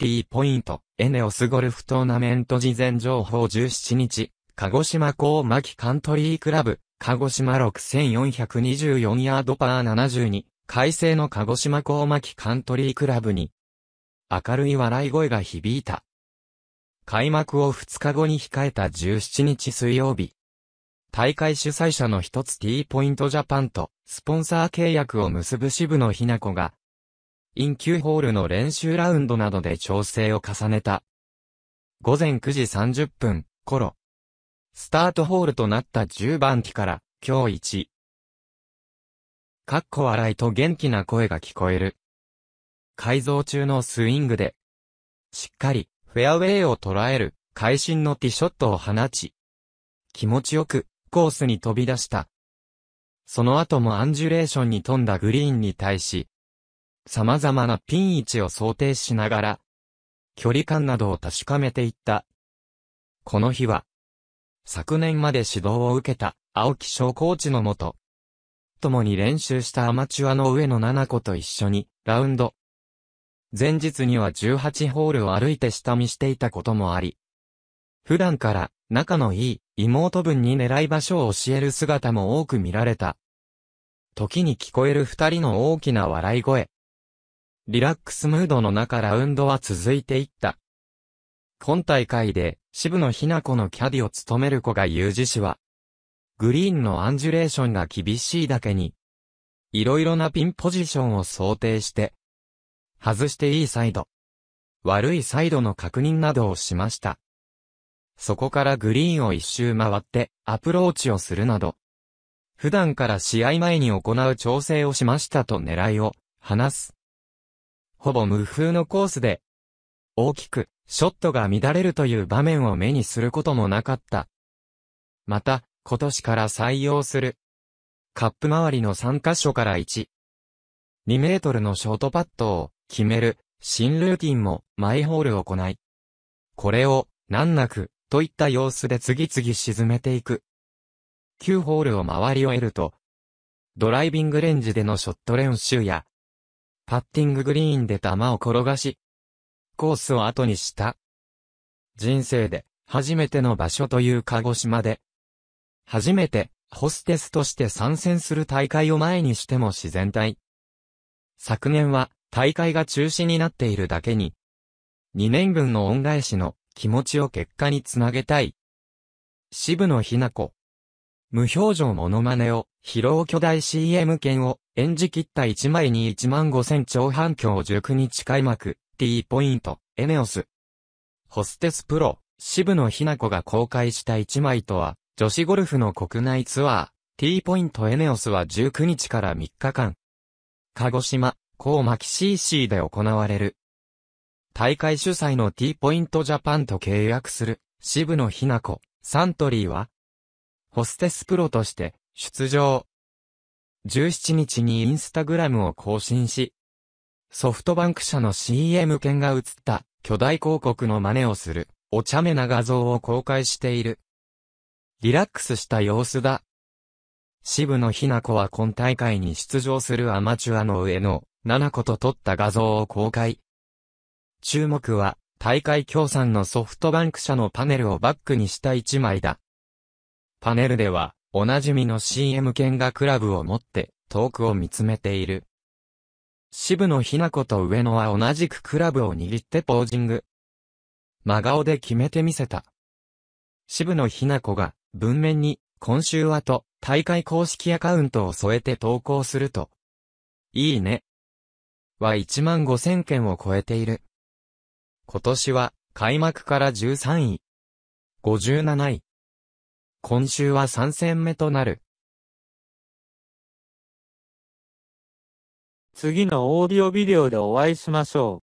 T ポイント、エネオスゴルフトーナメント事前情報17日、鹿児島港巻カントリークラブ、鹿児島6424ヤードパー72、快晴の鹿児島港巻カントリークラブに、明るい笑い声が響いた。開幕を2日後に控えた17日水曜日。大会主催者の一つ T ポイントジャパンと、スポンサー契約を結ぶ支部のひなこが、インーホールの練習ラウンドなどで調整を重ねた。午前9時30分、頃。スタートホールとなった10番機から、今日1。かっこ笑いと元気な声が聞こえる。改造中のスイングで、しっかり、フェアウェイを捉える、会心のティショットを放ち、気持ちよく、コースに飛び出した。その後もアンジュレーションに富んだグリーンに対し、様々なピン位置を想定しながら、距離感などを確かめていった。この日は、昨年まで指導を受けた青木小コーチのもと、共に練習したアマチュアの上野七子と一緒にラウンド。前日には18ホールを歩いて下見していたこともあり、普段から仲のいい妹分に狙い場所を教える姿も多く見られた。時に聞こえる二人の大きな笑い声。リラックスムードの中ラウンドは続いていった。今大会で渋野日向子のキャディを務める子が有事氏は、グリーンのアンジュレーションが厳しいだけに、いろいろなピンポジションを想定して、外していいサイド、悪いサイドの確認などをしました。そこからグリーンを一周回ってアプローチをするなど、普段から試合前に行う調整をしましたと狙いを話す。ほぼ無風のコースで、大きく、ショットが乱れるという場面を目にすることもなかった。また、今年から採用する。カップ周りの3箇所から1、2メートルのショートパットを決める新ルーティンもマイホール行い。これを難なくといった様子で次々沈めていく。9ホールを回り終えると、ドライビングレンジでのショット練習やパッティンググリーンで球を転がし、コースを後にした。人生で、初めての場所という鹿児島で、初めて、ホステスとして参戦する大会を前にしても自然体。昨年は、大会が中止になっているだけに、2年分の恩返しの気持ちを結果につなげたい。渋野ひな子。無表情モノマネを、疲労巨大 CM 権を演じ切った1枚に1万5000超反響19日開幕、T ポイント、エネオス。ホステスプロ、渋野日向子が公開した1枚とは、女子ゴルフの国内ツアー、T ポイントエネオスは19日から3日間。鹿児島、高牧 CC で行われる。大会主催の T ポイントジャパンと契約する、渋野日向子、サントリーは、ホステスプロとして、出場。17日にインスタグラムを更新し、ソフトバンク社の CM 券が映った巨大広告の真似をするお茶目な画像を公開している。リラックスした様子だ。渋野日な子は今大会に出場するアマチュアの上の7個と撮った画像を公開。注目は、大会協賛のソフトバンク社のパネルをバックにした一枚だ。パネルでは、おなじみの CM 犬がクラブを持って遠くを見つめている。渋野日向子と上野は同じくクラブを握ってポージング。真顔で決めてみせた。渋野日向子が文面に今週はと大会公式アカウントを添えて投稿すると。いいね。は1万5000件を超えている。今年は開幕から13位、57位、今週は3戦目となる。次のオーディオビデオでお会いしましょう。